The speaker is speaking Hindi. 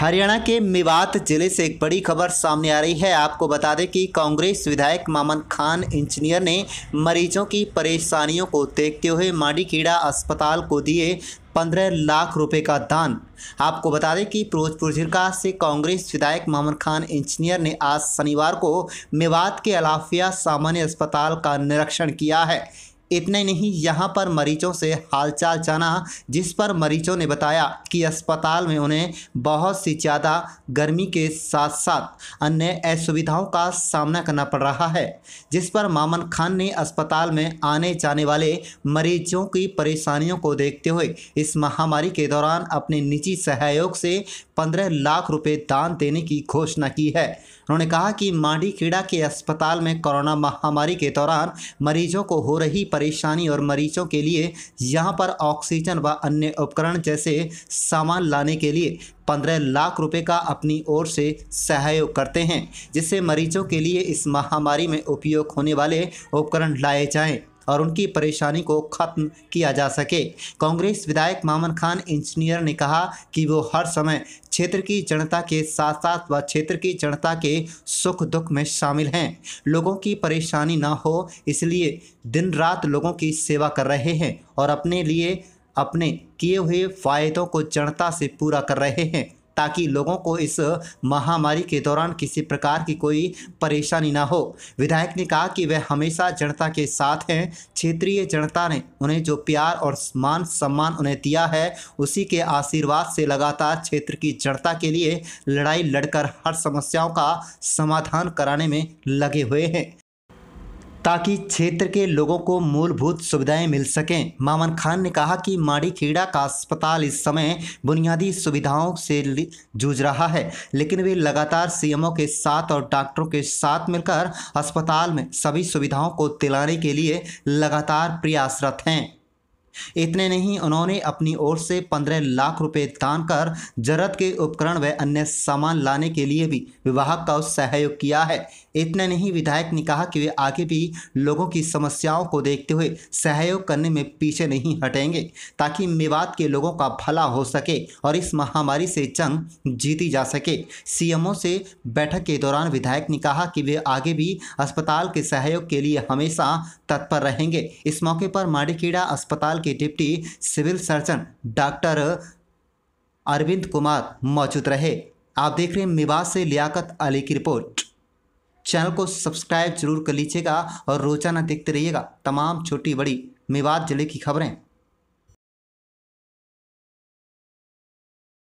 हरियाणा के मेवात जिले से एक बड़ी खबर सामने आ रही है आपको बता दें कि कांग्रेस विधायक मामन खान इंजीनियर ने मरीजों की परेशानियों को देखते हुए माडीखेड़ा अस्पताल को दिए पंद्रह लाख रुपए का दान आपको बता दें कि फिरोजपुर जिला से कांग्रेस विधायक मामन खान इंजीनियर ने आज शनिवार को मेवात के अलाफिया सामान्य अस्पताल का निरीक्षण किया है इतना ही नहीं यहाँ पर मरीजों से हालचाल जाना जिस पर मरीजों ने बताया कि अस्पताल में उन्हें बहुत सी ज़्यादा गर्मी के साथ साथ अन्य असुविधाओं का सामना करना पड़ रहा है जिस पर मामन खान ने अस्पताल में आने जाने वाले मरीजों की परेशानियों को देखते हुए इस महामारी के दौरान अपने निजी सहयोग से पंद्रह लाख रुपये दान देने की घोषणा की है उन्होंने कहा कि मांडी खेड़ा के अस्पताल में कोरोना महामारी के दौरान मरीजों को हो रही परेशानी और मरीजों के लिए यहाँ पर ऑक्सीजन व अन्य उपकरण जैसे सामान लाने के लिए पंद्रह लाख रुपए का अपनी ओर से सहयोग करते हैं जिससे मरीजों के लिए इस महामारी में उपयोग होने वाले उपकरण लाए जाएं और उनकी परेशानी को खत्म किया जा सके कांग्रेस विधायक मामन खान इंजीनियर ने कहा कि वो हर समय क्षेत्र की जनता के साथ साथ व क्षेत्र की जनता के सुख दुख में शामिल हैं लोगों की परेशानी ना हो इसलिए दिन रात लोगों की सेवा कर रहे हैं और अपने लिए अपने किए हुए फ़ायदों को जनता से पूरा कर रहे हैं ताकि लोगों को इस महामारी के दौरान किसी प्रकार की कोई परेशानी ना हो विधायक ने कहा कि वह हमेशा जनता के साथ हैं क्षेत्रीय जनता ने उन्हें जो प्यार और मान सम्मान उन्हें दिया है उसी के आशीर्वाद से लगातार क्षेत्र की जनता के लिए लड़ाई लड़कर हर समस्याओं का समाधान कराने में लगे हुए हैं ताकि क्षेत्र के लोगों को मूलभूत सुविधाएं मिल सकें मामन खान ने कहा कि माड़ी खेड़ा का अस्पताल इस समय बुनियादी सुविधाओं से जूझ रहा है लेकिन वे लगातार सीएमओ के साथ और डॉक्टरों के साथ मिलकर अस्पताल में सभी सुविधाओं को दिलाने के लिए लगातार प्रयासरत हैं इतने नहीं उन्होंने अपनी ओर से पंद्रह लाख रुपए दान कर जरूरत के उपकरण व अन्य सामान लाने के लिए भी विभाग का सहयोग किया है इतने नहीं विधायक ने कहा कि वे आगे भी लोगों की समस्याओं को देखते हुए सहयोग करने में पीछे नहीं हटेंगे ताकि मेवात के लोगों का भला हो सके और इस महामारी से जंग जीती जा सके सीएमओ से बैठक के दौरान विधायक ने कहा कि वे आगे भी अस्पताल के सहयोग के लिए हमेशा तत्पर रहेंगे इस मौके पर माड़ीखेड़ा अस्पताल के deputy civil surgeon doctor Arvind Kumar मौजूद रहे आप देख रहे हैं मिवास से लियाकत अली की रिपोर्ट चैनल को सब्सक्राइब जरूर कर लीजिएगा और रोजाना देखते रहिएगा तमाम छोटी बड़ी मेवात जिले की खबरें